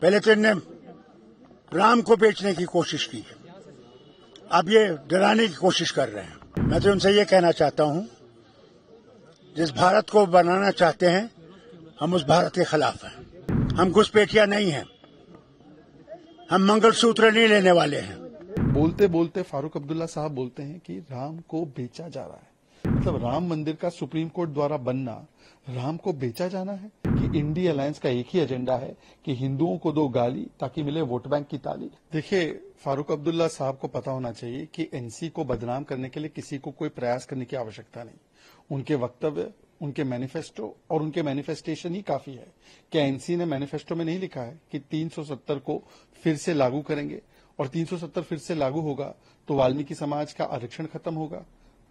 पहले तो इनने राम को बेचने की कोशिश की अब ये डराने की कोशिश कर रहे हैं मैं तो उनसे ये कहना चाहता हूं जिस भारत को बनाना चाहते हैं हम उस भारत के खिलाफ हैं हम घुसपैठिया नहीं हैं हम मंगलसूत्र नहीं लेने वाले हैं बोलते बोलते फारूक अब्दुल्ला साहब बोलते हैं कि राम को बेचा जा रहा है मतलब राम मंदिर का सुप्रीम कोर्ट द्वारा बनना राम को बेचा जाना है कि इंडी अलायंस का एक ही एजेंडा है कि हिंदुओं को दो गाली ताकि मिले वोट बैंक की ताली देखिए फारूक अब्दुल्ला साहब को पता होना चाहिए कि एनसी को बदनाम करने के लिए किसी को कोई प्रयास करने की आवश्यकता नहीं उनके वक्तव्य उनके मैनिफेस्टो और उनके मैनिफेस्टेशन ही काफी है क्या एनसी ने मैनिफेस्टो में नहीं लिखा है कि 370 को फिर से लागू करेंगे और 370 फिर से लागू होगा तो वाल्मीकि समाज का आरक्षण खत्म होगा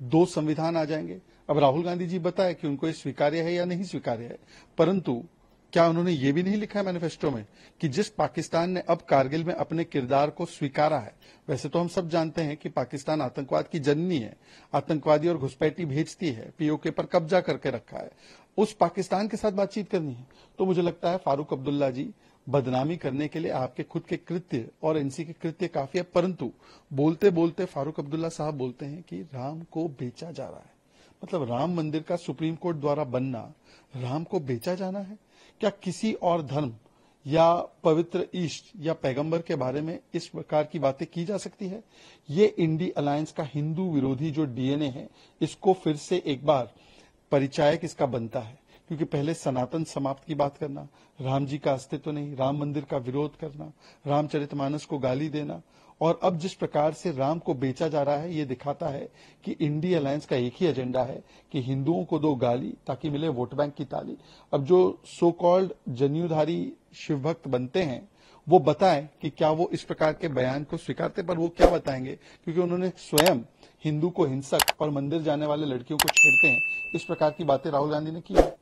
दो संविधान आ जाएंगे अब राहुल गांधी जी बताए कि उनको ये स्वीकार्य है या नहीं स्वीकार्य है परंतु क्या उन्होंने ये भी नहीं लिखा है मैनिफेस्टो में कि जिस पाकिस्तान ने अब कारगिल में अपने किरदार को स्वीकारा है वैसे तो हम सब जानते हैं कि पाकिस्तान आतंकवाद की जननी है आतंकवादी और घुसपैठी भेजती है पीओके पर कब्जा करके रखा है उस पाकिस्तान के साथ बातचीत करनी है तो मुझे लगता है फारूक अब्दुल्ला जी बदनामी करने के लिए आपके खुद के कृत्य और एनसी के कृत्य काफी है परंतु बोलते बोलते फारूक अब्दुल्ला साहब बोलते हैं कि राम को बेचा जा रहा है मतलब राम मंदिर का सुप्रीम कोर्ट द्वारा बनना राम को बेचा जाना है क्या किसी और धर्म या पवित्र ईष्ट या पैगंबर के बारे में इस प्रकार की बातें की जा सकती है ये इंडी अलायंस का हिंदू विरोधी जो डीएनए है इसको फिर से एक बार परिचायक इसका बनता है क्योंकि पहले सनातन समाप्त की बात करना राम जी का अस्तित्व तो नहीं राम मंदिर का विरोध करना रामचरितमानस को गाली देना और अब जिस प्रकार से राम को बेचा जा रहा है ये दिखाता है कि इंडी अलायंस का एक ही एजेंडा है कि हिंदुओं को दो गाली ताकि मिले वोट बैंक की ताली अब जो सो कॉल्ड जन्यूधारी शिवभक्त बनते हैं वो बताएं कि क्या वो इस प्रकार के बयान को स्वीकारते पर वो क्या बताएंगे क्योंकि उन्होंने स्वयं हिंदू को हिंसक और मंदिर जाने वाले लड़कियों को छेड़ते हैं इस प्रकार की बातें राहुल गांधी ने की है